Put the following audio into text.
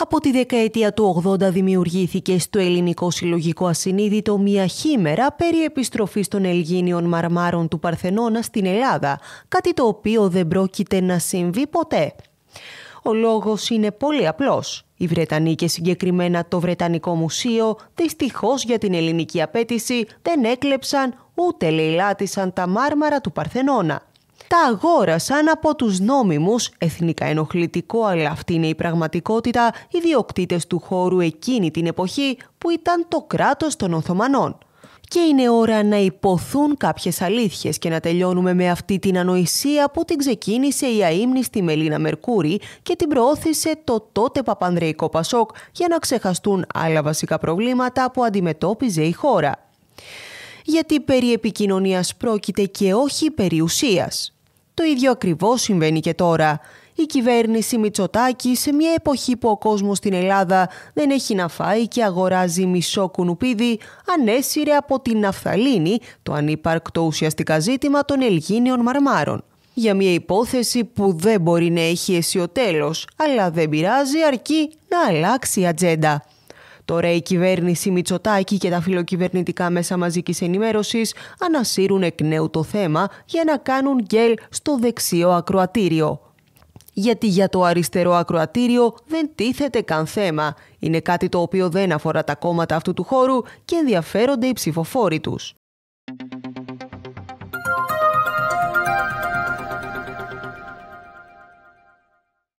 Από τη δεκαετία του 80 δημιουργήθηκε στο ελληνικό συλλογικό ασυνείδητο μια χήμερα περί επιστροφής των Ελγίνιων μαρμάρων του Παρθενώνα στην Ελλάδα, κάτι το οποίο δεν πρόκειται να συμβεί ποτέ. Ο λόγος είναι πολύ απλός. Οι Βρετανοί και συγκεκριμένα το Βρετανικό Μουσείο, δυστυχώς για την ελληνική απέτηση, δεν έκλεψαν ούτε λαιλάτισαν τα μάρμαρα του Παρθενώνα τα αγόρασαν από τους νόμιμους, εθνικά ενοχλητικό αλλά αυτή είναι η πραγματικότητα, ιδιοκτήτες του χώρου εκείνη την εποχή που ήταν το κράτος των Οθωμανών. Και είναι ώρα να υποθούν κάποιες αλήθειες και να τελειώνουμε με αυτή την ανοησία που την ξεκίνησε η αείμνηστη Μελίνα Μερκούρη και την προώθησε το τότε Παπανδρεϊκό Πασόκ για να ξεχαστούν άλλα βασικά προβλήματα που αντιμετώπιζε η χώρα. Γιατί περί επικοινωνίας πρόκειται και όχι περί το ίδιο ακριβώς συμβαίνει και τώρα. Η κυβέρνηση Μητσοτάκη σε μια εποχή που ο κόσμος στην Ελλάδα δεν έχει να φάει και αγοράζει μισό κουνουπίδι, ανέσυρε από την ναφθαλίνη το ανύπαρκτο ουσιαστικά ζήτημα των Ελγίνιων μαρμάρων. Για μια υπόθεση που δεν μπορεί να έχει αισιοτέλος, αλλά δεν πειράζει αρκεί να αλλάξει η ατζέντα. Τώρα η κυβέρνηση Μητσοτάκη και τα φιλοκυβερνητικά μέσα μαζικής ενημέρωσης ανασύρουν εκ νέου το θέμα για να κάνουν γκέλ στο δεξιό ακροατήριο. Γιατί για το αριστερό ακροατήριο δεν τίθεται καν θέμα. Είναι κάτι το οποίο δεν αφορά τα κόμματα αυτού του χώρου και ενδιαφέρονται οι ψηφοφόροι τους.